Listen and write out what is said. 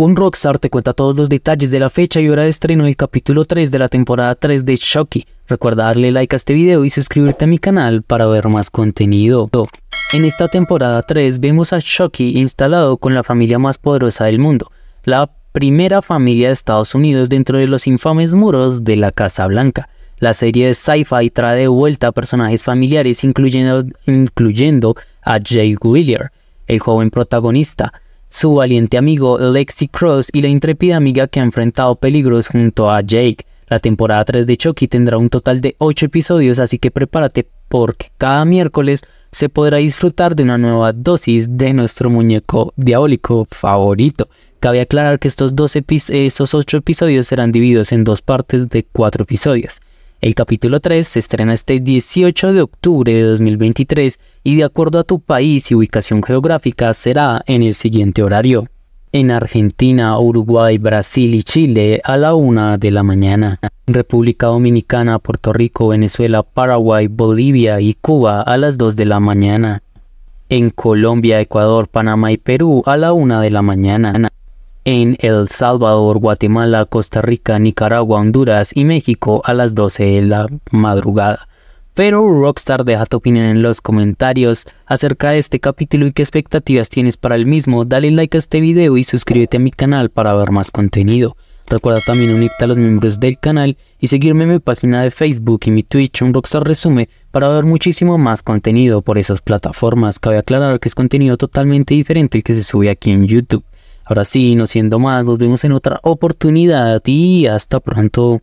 Un rockstar te cuenta todos los detalles de la fecha y hora de estreno del capítulo 3 de la temporada 3 de Shocky. Recuerda darle like a este video y suscribirte a mi canal para ver más contenido. En esta temporada 3 vemos a Shocky instalado con la familia más poderosa del mundo, la primera familia de Estados Unidos dentro de los infames muros de la Casa Blanca. La serie de sci-fi trae de vuelta a personajes familiares incluyendo, incluyendo a Jay Willier, el joven protagonista, su valiente amigo Lexi Cross y la intrépida amiga que ha enfrentado peligros junto a Jake. La temporada 3 de Chucky tendrá un total de 8 episodios, así que prepárate porque cada miércoles se podrá disfrutar de una nueva dosis de nuestro muñeco diabólico favorito. Cabe aclarar que estos, 8 episodios serán divididos en dos partes de 4 episodios. El capítulo 3 se estrena este 18 de octubre de 2023 y de acuerdo a tu país y ubicación geográfica será en el siguiente horario. En Argentina, Uruguay, Brasil y Chile a la 1 de la mañana. República Dominicana, Puerto Rico, Venezuela, Paraguay, Bolivia y Cuba a las 2 de la mañana. En Colombia, Ecuador, Panamá y Perú a la 1 de la mañana en El Salvador, Guatemala, Costa Rica, Nicaragua, Honduras y México a las 12 de la madrugada. Pero Rockstar deja tu opinión en los comentarios acerca de este capítulo y qué expectativas tienes para el mismo. Dale like a este video y suscríbete a mi canal para ver más contenido. Recuerda también unirte a los miembros del canal y seguirme en mi página de Facebook y mi Twitch, un Rockstar Resume, para ver muchísimo más contenido por esas plataformas. Cabe aclarar que es contenido totalmente diferente el que se sube aquí en YouTube. Ahora sí, no siendo más, nos vemos en otra oportunidad y hasta pronto.